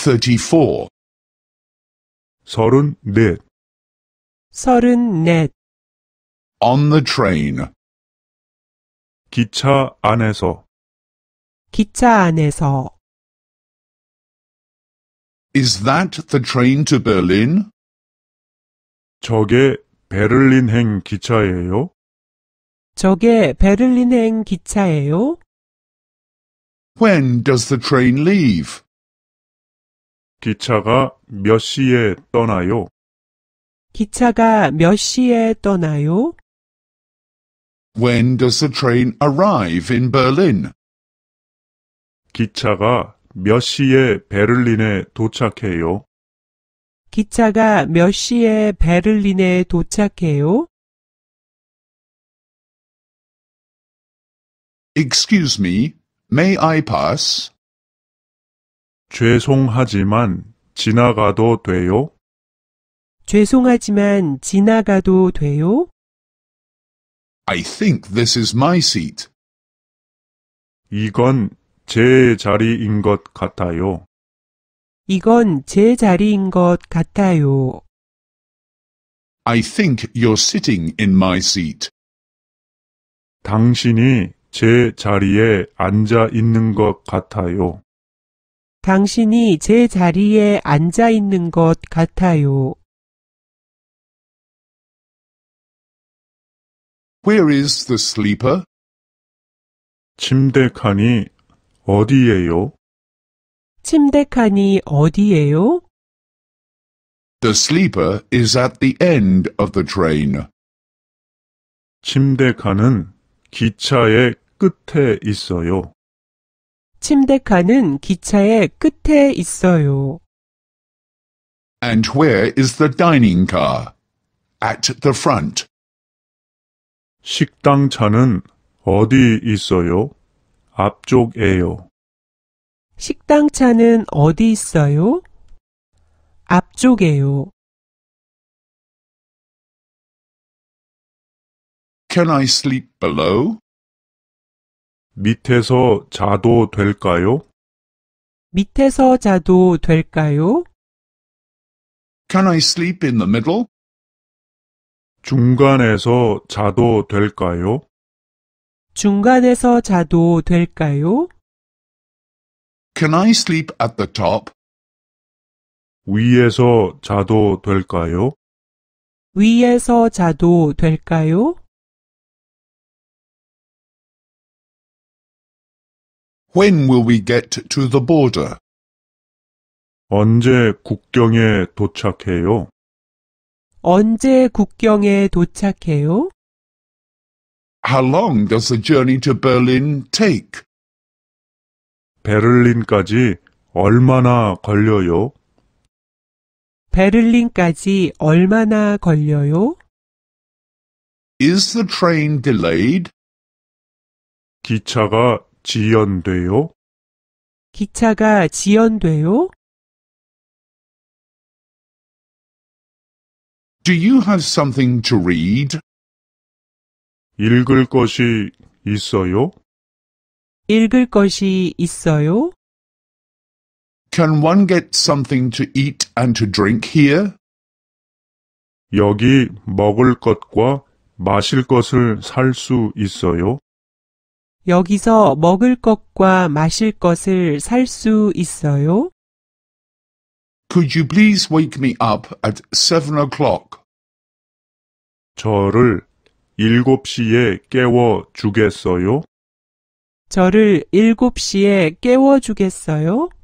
34 34 34 On the train 기차 안에서 기차 안에서 Is that the train to Berlin? 저게 베를린행 기차예요? 저게 베를린행 기차예요? When does the train leave? 기차가 몇 시에 떠나요? 기차가 몇 시에 떠나요? When does the train arrive in Berlin? 기차가 몇 시에 베를린에 도착해요? 기차가 몇 시에 베를린에 도착해요? Excuse me, may I pass? 죄송하지만 지나가도 돼요? 죄송하지만 지나가도 돼요? I think this is my seat. 이건 제 자리인 것 같아요. 이건 제 자리인 것 같아요. I think you're sitting in my seat. 당신이 제 자리에 앉아 있는 것 같아요. 당신이 제 자리에 앉아 있는 것 같아요. Where is the sleeper? 침대 칸이 어디예요? 침대 칸이 어디예요? The sleeper is at the end of the train. 침대 칸은 기차의 끝에 있어요. 침대가는 기차의 끝에 있어요. And where is the dining car? At the front. 식당 차는 어디 있어요? 앞쪽에요. 식당 차는 어디 있어요? 앞쪽에요. Can I sleep below? 밑에서 자도 될까요? 밑에서 자도 될까요? Can I sleep in the middle? 중간에서 자도 될까요? 중간에서 자도 될까요? Can I sleep at the top? 위에서 자도 될까요? 위에서 자도 될까요? When will we get to the border? 언제 국경에 도착해요? 언제 국경에 도착해요? How long does the journey to Berlin take? 베를린까지 얼마나 걸려요? 베를린까지 얼마나 걸려요? Is the train delayed? 기차가 지연돼요? 기차가 지연돼요? Do you have something to read? 읽을 것이 있어요? 읽을 것이 있어요? Can one get something to eat and to drink here? 여기 먹을 것과 마실 것을 살 수 있어요? 여기서 먹을 것과 마실 것을 살 수 있어요? Could you please wake me up at 7 o'clock? 저를 7시에 깨워 주겠어요? 저를 7시에 깨워 주겠어요?